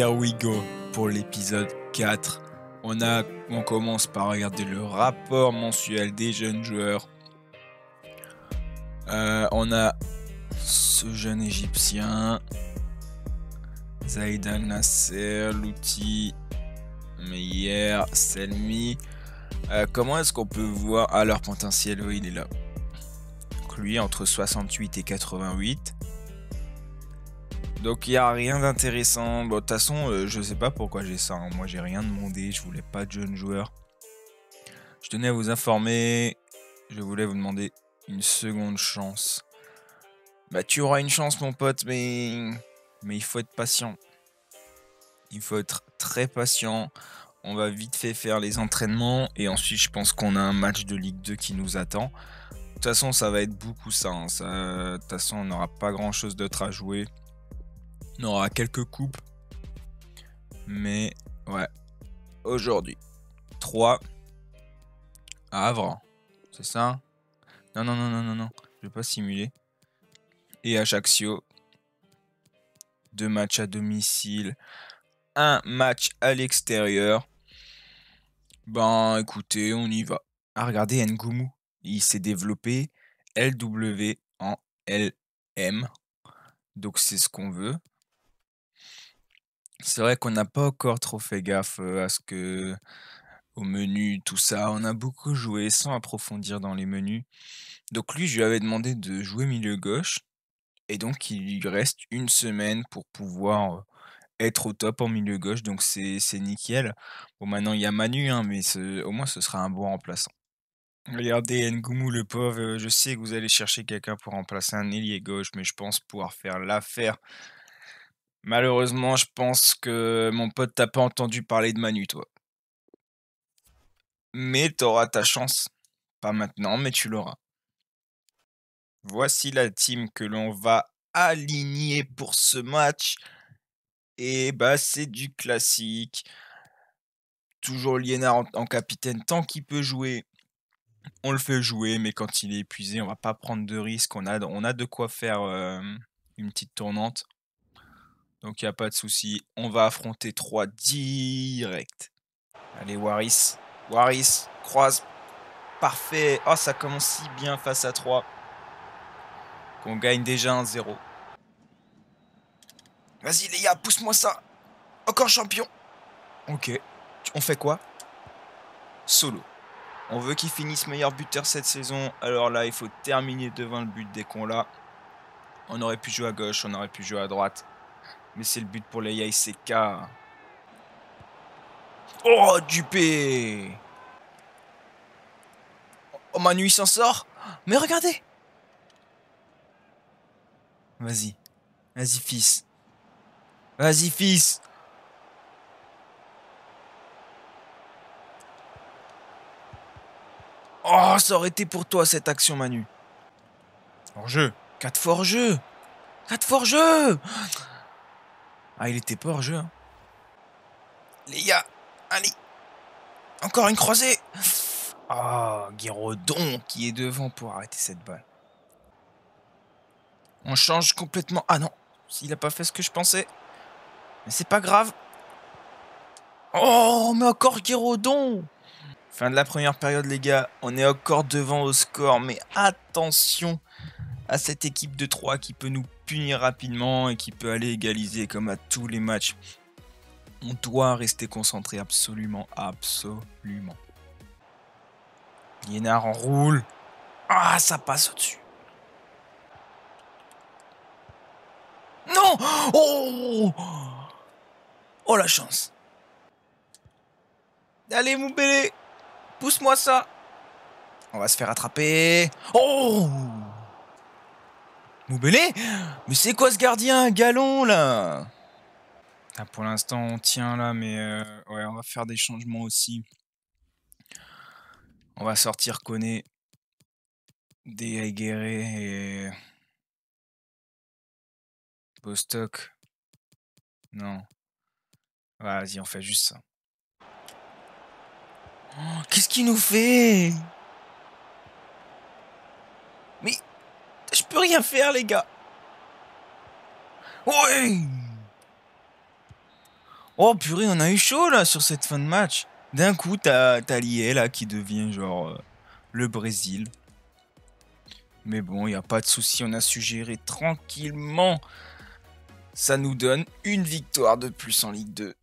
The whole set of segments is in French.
Here we go pour l'épisode 4. On, a, on commence par regarder le rapport mensuel des jeunes joueurs. Euh, on a ce jeune égyptien, Zaidan Nasser, l'outil Meyer, Selmi. Euh, comment est-ce qu'on peut voir à ah, leur potentiel oui, il est là. Donc lui, entre 68 et 88. Donc il n'y a rien d'intéressant. Bon, de toute façon, euh, je sais pas pourquoi j'ai ça. Hein. Moi, j'ai rien demandé. Je voulais pas de jeunes joueur. Je tenais à vous informer. Je voulais vous demander une seconde chance. Bah, tu auras une chance, mon pote, mais mais il faut être patient. Il faut être très patient. On va vite fait faire les entraînements et ensuite, je pense qu'on a un match de Ligue 2 qui nous attend. De toute façon, ça va être beaucoup ça hein. de toute façon, on n'aura pas grand chose d'autre à jouer. On aura quelques coupes. Mais ouais. Aujourd'hui. 3. Havre. C'est ça Non, non, non, non, non, non. Je vais pas simuler. Et à Ajaccio. Deux matchs à domicile. Un match à l'extérieur. Ben écoutez, on y va. Ah regardez Ngumu. Il s'est développé LW en LM. Donc c'est ce qu'on veut. C'est vrai qu'on n'a pas encore trop fait gaffe à ce que au menu, tout ça. On a beaucoup joué sans approfondir dans les menus. Donc lui, je lui avais demandé de jouer milieu gauche. Et donc il lui reste une semaine pour pouvoir être au top en milieu gauche. Donc c'est nickel. Bon maintenant il y a Manu, hein, mais au moins ce sera un bon remplaçant. Regardez Ngumu le pauvre, je sais que vous allez chercher quelqu'un pour remplacer un ailier gauche, mais je pense pouvoir faire l'affaire Malheureusement, je pense que mon pote t'a pas entendu parler de Manu, toi. Mais t'auras ta chance. Pas maintenant, mais tu l'auras. Voici la team que l'on va aligner pour ce match. Et bah c'est du classique. Toujours Liénard en, capitaine tant qu'il peut jouer. On le fait jouer, mais quand il est épuisé, on va pas prendre de risques. On a, on a de quoi faire euh, une petite tournante. Donc il n'y a pas de souci. On va affronter 3 direct. Allez, Waris. Waris, croise. Parfait. Oh, ça commence si bien face à 3. Qu'on gagne déjà un 0 Vas-y, les pousse-moi ça. Encore champion. Ok. On fait quoi Solo. On veut qu'il finisse meilleur buteur cette saison. Alors là, il faut terminer devant le but dès qu'on l'a. On aurait pu jouer à gauche, on aurait pu jouer à droite. Mais c'est le but pour les cas. Oh, Dupé oh, oh, Manu, il s'en sort Mais regardez Vas-y. Vas-y, fils. Vas-y, fils Oh, ça aurait été pour toi, cette action, Manu. Hors-jeu. Quatre forts jeux. jeu 4 jeux ah, il était pas hors jeu. Hein. Les gars, allez. Encore une croisée. Ah, oh, qui est devant pour arrêter cette balle. On change complètement. Ah non, il a pas fait ce que je pensais. Mais c'est pas grave. Oh, mais encore Girodon. Fin de la première période, les gars. On est encore devant au score. Mais attention à cette équipe de 3 qui peut nous rapidement et qui peut aller égaliser comme à tous les matchs. On doit rester concentré absolument, absolument. en roule, Ah, ça passe au-dessus. Non Oh Oh la chance. Allez, Moubélé Pousse-moi ça On va se faire attraper. Oh Moubellé, Mais c'est quoi ce gardien Galon, là ah, Pour l'instant, on tient, là, mais... Euh, ouais, on va faire des changements aussi. On va sortir Koné, des Guéré et... Bostock. Non. Vas-y, on fait juste ça. Oh, qu'est-ce qu'il nous fait peux rien faire, les gars. Oui. Oh purée, on a eu chaud là sur cette fin de match. D'un coup, t'as l'IA là qui devient genre euh, le Brésil. Mais bon, il n'y a pas de souci, on a suggéré tranquillement. Ça nous donne une victoire de plus en Ligue 2.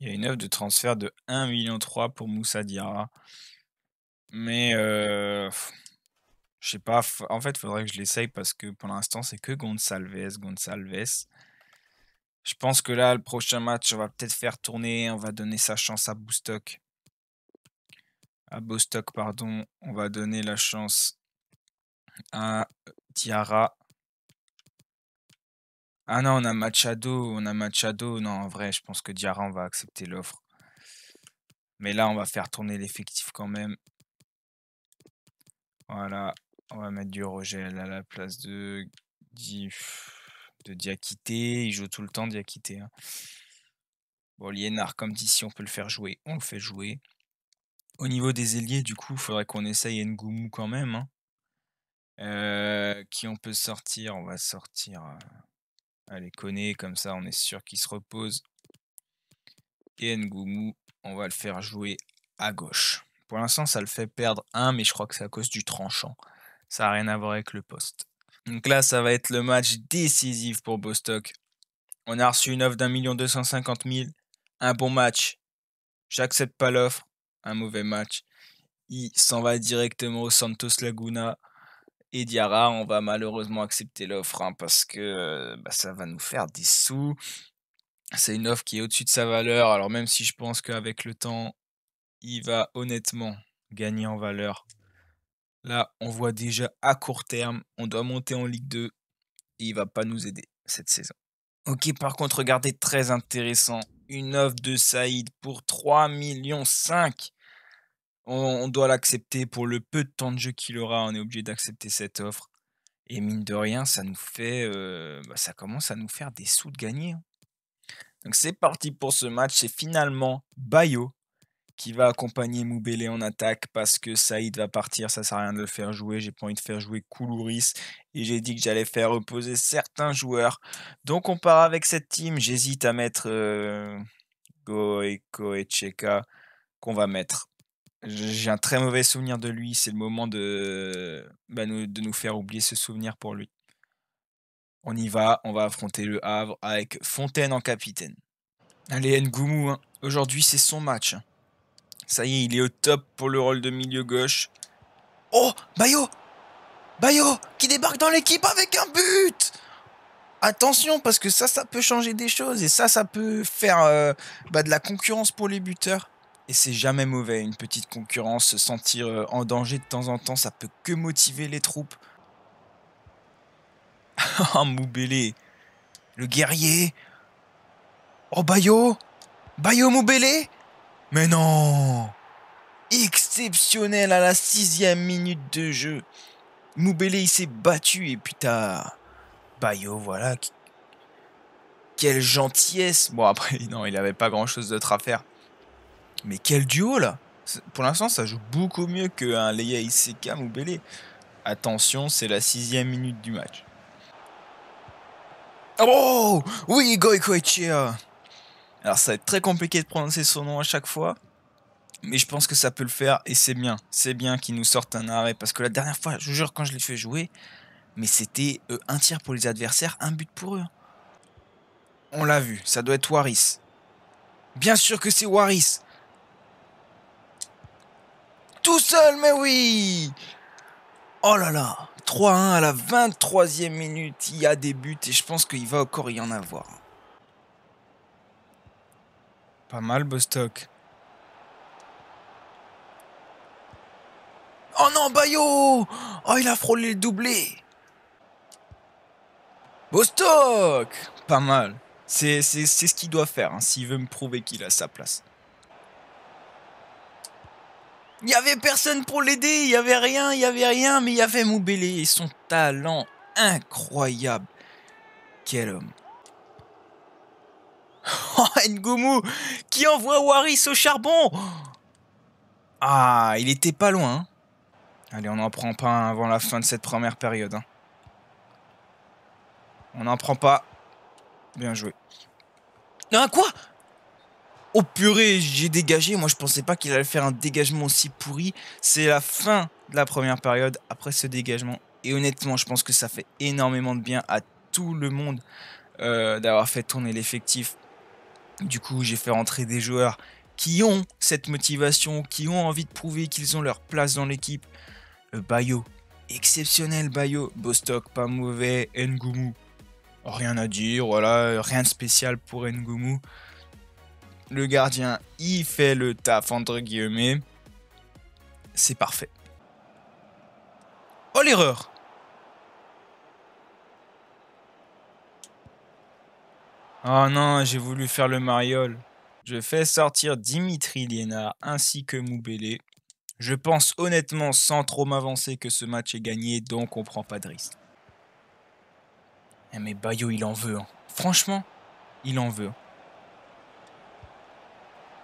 Il y a une offre de transfert de 1,3 million pour Moussa Diarra. Mais euh, je sais pas, en fait, il faudrait que je l'essaye parce que pour l'instant, c'est que Gonçalves, Gonçalves. Je pense que là, le prochain match, on va peut-être faire tourner, on va donner sa chance à Boustock. À Bostock, pardon, on va donner la chance à Tiara. Euh, ah non, on a Machado, on a Machado. Non, en vrai, je pense que Diarra, on va accepter l'offre. Mais là, on va faire tourner l'effectif quand même. Voilà, on va mettre du Rogel à la place de, de Diakité. Il joue tout le temps Diakité. Hein. Bon, Lienard, comme dit, si on peut le faire jouer, on le fait jouer. Au niveau des ailiers, du coup, il faudrait qu'on essaye N'Gumu quand même. Hein. Euh, qui on peut sortir On va sortir. Euh, allez, Koné, comme ça, on est sûr qu'il se repose. Et Ngoumou, on va le faire jouer à gauche. Pour l'instant, ça le fait perdre un, mais je crois que c'est à cause du tranchant. Ça n'a rien à voir avec le poste. Donc là, ça va être le match décisif pour Bostock. On a reçu une offre d'un million deux cent cinquante mille. Un bon match. J'accepte pas l'offre. Un mauvais match. Il s'en va directement au Santos Laguna. Et Diarra, on va malheureusement accepter l'offre hein, parce que euh, bah, ça va nous faire des sous. C'est une offre qui est au-dessus de sa valeur. Alors même si je pense qu'avec le temps, il va honnêtement gagner en valeur Là, on voit déjà à court terme, on doit monter en Ligue 2 et il va pas nous aider cette saison. Ok, par contre, regardez, très intéressant. Une offre de Saïd pour 3,5 millions. On, on doit l'accepter pour le peu de temps de jeu qu'il aura. On est obligé d'accepter cette offre. Et mine de rien, ça nous fait. Euh, bah, ça commence à nous faire des sous de gagner. Hein. Donc c'est parti pour ce match. C'est finalement Bayo qui va accompagner Moubele en attaque parce que Saïd va partir, ça sert à rien de le faire jouer, j'ai pas envie de faire jouer Koulouris et j'ai dit que j'allais faire reposer certains joueurs. Donc on part avec cette team, j'hésite à mettre euh, qu'on va mettre. J'ai un très mauvais souvenir de lui, c'est le moment de, bah, nous, de nous faire oublier ce souvenir pour lui. On y va, on va affronter le Havre avec Fontaine en capitaine. Allez Ngoumou, hein. aujourd'hui c'est son match. Hein. Ça y est, il est au top pour le rôle de milieu gauche. Oh, Bayo Bayo qui débarque dans l'équipe avec un but Attention, parce que ça, ça peut changer des choses. Et ça, ça peut faire euh, bah, de la concurrence pour les buteurs. Et c'est jamais mauvais, une petite concurrence, se sentir euh, en danger de temps en temps, ça peut que motiver les troupes. Ah, Moubélé Le guerrier Oh, Bayo Bayo Moubélé mais non Exceptionnel à la sixième minute de jeu. Moubele il s'est battu et putain t'as Bayo voilà. Quelle gentillesse. Bon après non il avait pas grand chose d'autre à faire. Mais quel duo là Pour l'instant ça joue beaucoup mieux qu'un Leia Iseka Moubele. Attention c'est la sixième minute du match. Oh oui Goikoichia alors ça va être très compliqué de prononcer son nom à chaque fois, mais je pense que ça peut le faire et c'est bien. C'est bien qu'il nous sorte un arrêt parce que la dernière fois, je vous jure, quand je l'ai fait jouer, mais c'était euh, un tiers pour les adversaires, un but pour eux. On l'a vu, ça doit être Waris. Bien sûr que c'est Waris. Tout seul, mais oui Oh là là 3-1 à la 23e minute, il y a des buts et je pense qu'il va encore y en avoir. Pas mal, Bostock. Oh non, Bayo Oh, il a frôlé le doublé Bostock Pas mal. C'est ce qu'il doit faire hein, s'il veut me prouver qu'il a sa place. Il n'y avait personne pour l'aider, il n'y avait rien, il n'y avait rien, mais il y avait Moubélé et son talent incroyable. Quel homme. Oh, ah, Ngumu Qui envoie Waris au charbon Ah, il était pas loin. Hein. Allez, on n'en prend pas avant la fin de cette première période. Hein. On n'en prend pas. Bien joué. Non, quoi Oh purée, j'ai dégagé. Moi, je pensais pas qu'il allait faire un dégagement aussi pourri. C'est la fin de la première période après ce dégagement. Et honnêtement, je pense que ça fait énormément de bien à tout le monde euh, d'avoir fait tourner l'effectif du coup, j'ai fait rentrer des joueurs qui ont cette motivation, qui ont envie de prouver qu'ils ont leur place dans l'équipe. Bayo, exceptionnel Bayo, Bostock pas mauvais, N'Goumou, rien à dire, voilà, rien de spécial pour N'Goumou. Le gardien, il fait le taf entre guillemets. C'est parfait. Oh l'erreur Oh non, j'ai voulu faire le mariole. Je fais sortir Dimitri Lienard ainsi que Moubélé. Je pense honnêtement, sans trop m'avancer, que ce match est gagné, donc on prend pas de risque. Eh, mais Bayo, il en veut. Hein. Franchement, il en veut.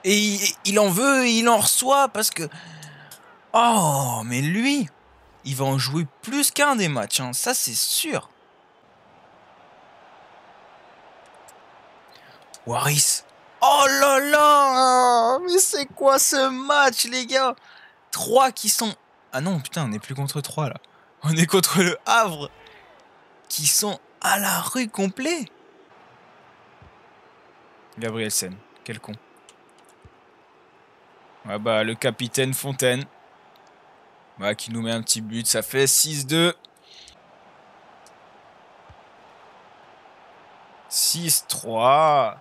Et il, en veut et il en reçoit parce que. Oh, mais lui, il va en jouer plus qu'un des matchs, hein. ça c'est sûr. Waris. Oh là là Mais c'est quoi ce match, les gars 3 qui sont... Ah non, putain, on n'est plus contre 3 là. On est contre le Havre. Qui sont à la rue complet. Sen, quel con. Ah bah, le capitaine Fontaine. Bah, qui nous met un petit but. Ça fait 6-2. 6-3.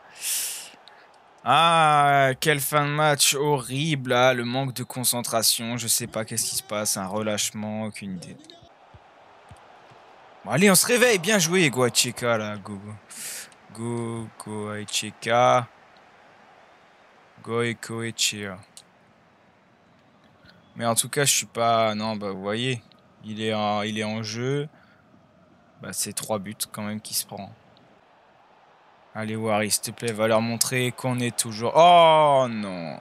Ah, quelle fin de match horrible, ah, le manque de concentration, je sais pas qu'est-ce qui se passe, un relâchement, aucune idée. allez, on se réveille, bien joué, Guacheca, là, go, go, go, Guacheca, Mais en tout cas, je suis pas, non, bah, vous voyez, il est en, il est en jeu, bah, c'est trois buts quand même qui se prend. Allez, Waris, s'il te plaît, va leur montrer qu'on est toujours... Oh non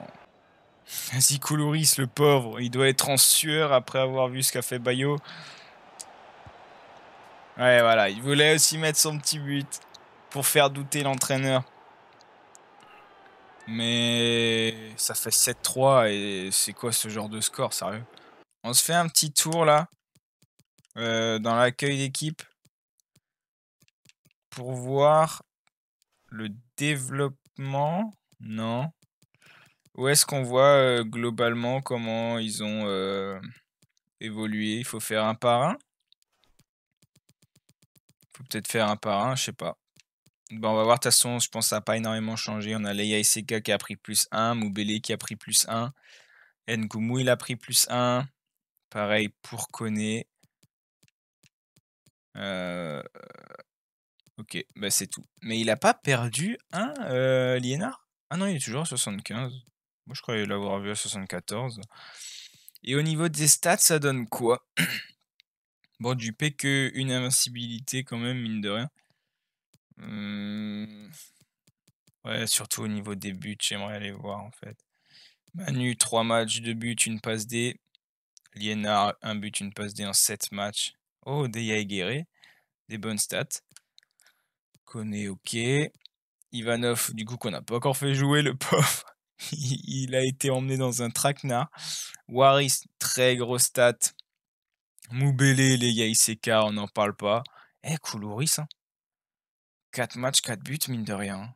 Vas-y, Koulouris, le pauvre. Il doit être en sueur après avoir vu ce qu'a fait Bayo. Ouais, voilà. Il voulait aussi mettre son petit but pour faire douter l'entraîneur. Mais ça fait 7-3 et c'est quoi ce genre de score, sérieux On se fait un petit tour là, euh, dans l'accueil d'équipe, pour voir le développement, non. Où est-ce qu'on voit euh, globalement comment ils ont euh, évolué Il faut faire un par un faut peut-être faire un par un, je sais pas. Bon, on va voir, de toute façon, je pense que ça n'a pas énormément changé. On a Leia Iseka qui a pris plus 1, Moubele qui a pris plus 1, Ngumu il a pris plus 1. Pareil pour Kone. Euh, Ok, bah c'est tout. Mais il a pas perdu un euh, Liénard Ah non, il est toujours à 75. Moi, je croyais l'avoir vu à 74. Et au niveau des stats, ça donne quoi Bon, du P que une invincibilité quand même, mine de rien. Hum, ouais, surtout au niveau des buts, j'aimerais aller voir en fait. Manu, 3 matchs, 2 buts, une passe D. Liénard, 1 but, une passe D en 7 matchs. Oh, Deya Guéret, des bonnes stats. Koné, ok. Ivanov, du coup, qu'on n'a pas encore fait jouer, le pauvre. il a été emmené dans un traquenard. Waris, très gros stat. Moubele, les gars, on n'en parle pas. Eh, Koulouris, hein. 4 matchs, 4 buts, mine de rien. Hein.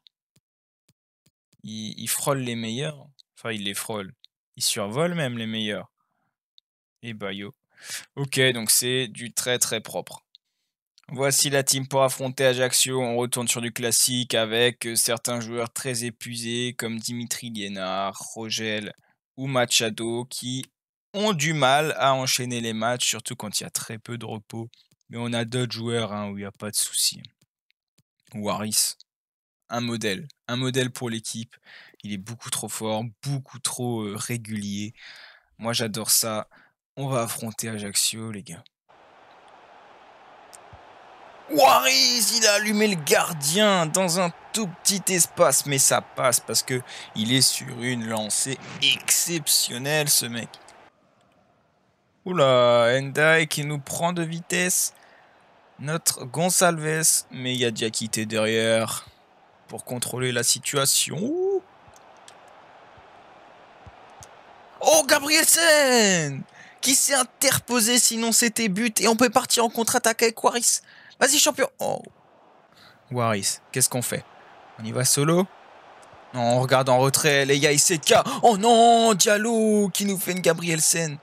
Il, frôle les meilleurs. Enfin, il les frôle. Il survole même les meilleurs. Et Bayo. Ok, donc c'est du très très propre. Voici la team pour affronter Ajaccio. On retourne sur du classique avec euh, certains joueurs très épuisés comme Dimitri Liénard, Rogel ou Machado qui ont du mal à enchaîner les matchs, surtout quand il y a très peu de repos. Mais on a d'autres joueurs hein, où il n'y a pas de souci. Waris, un modèle, un modèle pour l'équipe. Il est beaucoup trop fort, beaucoup trop euh, régulier. Moi j'adore ça. On va affronter Ajaccio les gars. Waris, il a allumé le gardien dans un tout petit espace, mais ça passe parce que il est sur une lancée exceptionnelle, ce mec. Oula, Endai qui nous prend de vitesse. Notre Gonsalves, mais il y déjà quitté derrière pour contrôler la situation. Oh, Sen qui s'est interposé, sinon c'était but et on peut partir en contre-attaque avec Waris. Vas-y, champion Oh Waris, qu'est-ce qu'on fait On y va solo Non, on regarde en retrait. Les gars, cas Oh non Diallo qui nous fait une Sen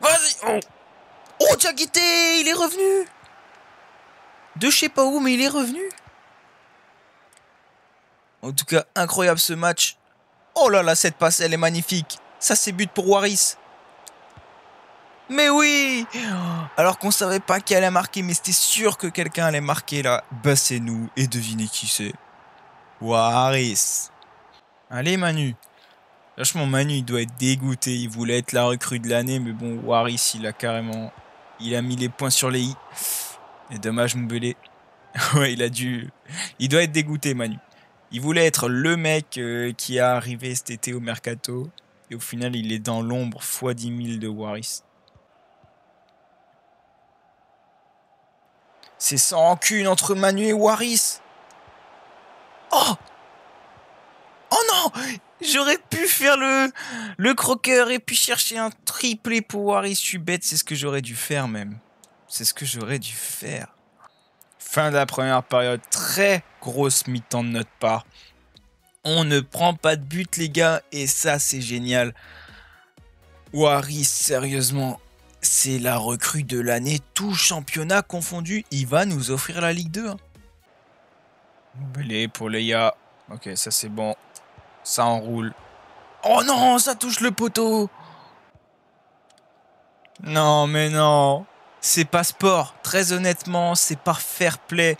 Vas-y Oh, oh Diaguité Il est revenu De je sais pas où, mais il est revenu En tout cas, incroyable ce match. Oh là là, cette passe, elle est magnifique. Ça, c'est but pour Waris. Mais oui Alors qu'on savait pas qui allait marquer, mais c'était sûr que quelqu'un allait marquer là. Bah nous, et devinez qui c'est. Waris. Allez Manu. Franchement Manu il doit être dégoûté, il voulait être la recrue de l'année, mais bon Waris il a carrément... Il a mis les points sur les i. Et dommage Mbélé. ouais il a dû... Il doit être dégoûté Manu. Il voulait être le mec euh, qui est arrivé cet été au Mercato. Et au final, il est dans l'ombre x 10 000 de Waris. C'est sans rancune entre Manu et Waris. Oh Oh non J'aurais pu faire le, le croqueur et puis chercher un triplé pour Waris. Je suis bête, c'est ce que j'aurais dû faire même. C'est ce que j'aurais dû faire. Fin de la première période, très grosse mi-temps de notre part. On ne prend pas de but les gars et ça c'est génial. Waris, sérieusement, c'est la recrue de l'année, tout championnat confondu. Il va nous offrir la Ligue 2. Hein. pour Leia. Ok, ça c'est bon. Ça enroule. Oh non, ça touche le poteau. Non, mais non. C'est pas sport. Très honnêtement, c'est pas fair play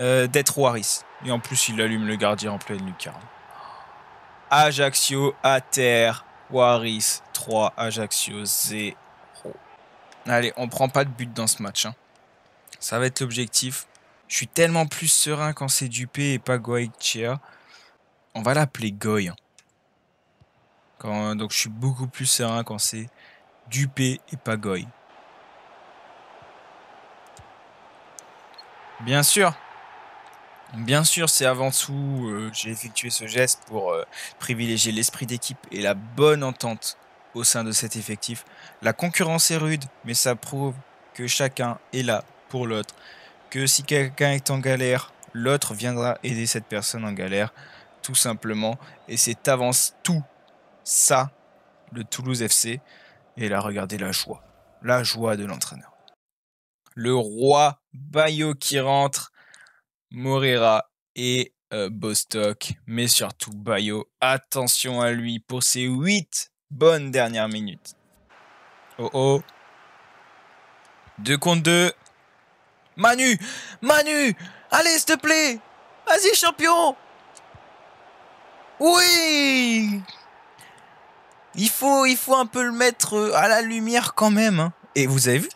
euh, d'être Waris. Et en plus, il allume le gardien en pleine lucarne. Ajaccio à terre. Waris 3, Ajaccio Z. Allez, on prend pas de but dans ce match. Hein. Ça va être l'objectif. Je suis tellement plus serein quand c'est Dupé et pas Chia. On va l'appeler Goy. Hein. Quand, donc je suis beaucoup plus serein quand c'est Dupé et pas Goy. Bien sûr. Bien sûr, c'est avant tout, que euh, j'ai effectué ce geste pour euh, privilégier l'esprit d'équipe et la bonne entente au sein de cet effectif. La concurrence est rude, mais ça prouve que chacun est là pour l'autre. Que si quelqu'un est en galère, l'autre viendra aider cette personne en galère, tout simplement. Et c'est avance tout ça, le Toulouse FC. Et là, regardez la joie, la joie de l'entraîneur. Le roi Bayo qui rentre, Morera et euh, Bostock, mais surtout Bayo. Attention à lui pour ses 8 bonne dernière minute. Oh oh. Deux contre deux. Manu Manu Allez, s'il te plaît Vas-y, champion Oui il faut, il faut un peu le mettre à la lumière quand même. Hein. Et vous avez vu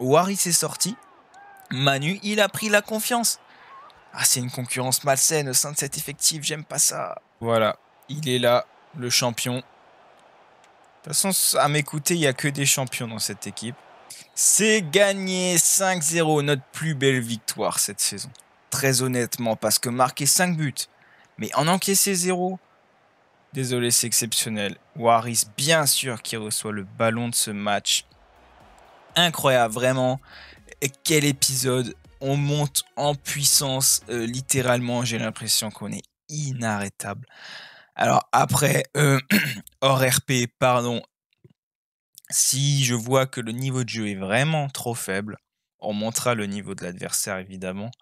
Wari s'est sorti. Manu, il a pris la confiance. Ah, c'est une concurrence malsaine au sein de cet effectif, j'aime pas ça. Voilà, il est là, le champion. De toute façon, à m'écouter, il n'y a que des champions dans cette équipe. C'est gagné 5-0, notre plus belle victoire cette saison. Très honnêtement, parce que marquer 5 buts, mais en encaisser 0, désolé, c'est exceptionnel. Waris, bien sûr, qui reçoit le ballon de ce match. Incroyable, vraiment. Et quel épisode. On monte en puissance, euh, littéralement, j'ai l'impression qu'on est inarrêtable. Alors après, euh, hors RP, pardon, si je vois que le niveau de jeu est vraiment trop faible, on montera le niveau de l'adversaire évidemment.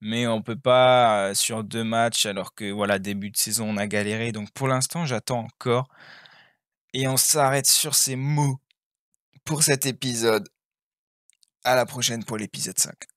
Mais on peut pas euh, sur deux matchs, alors que voilà, début de saison, on a galéré. Donc pour l'instant, j'attends encore. Et on s'arrête sur ces mots pour cet épisode. À la prochaine pour l'épisode 5.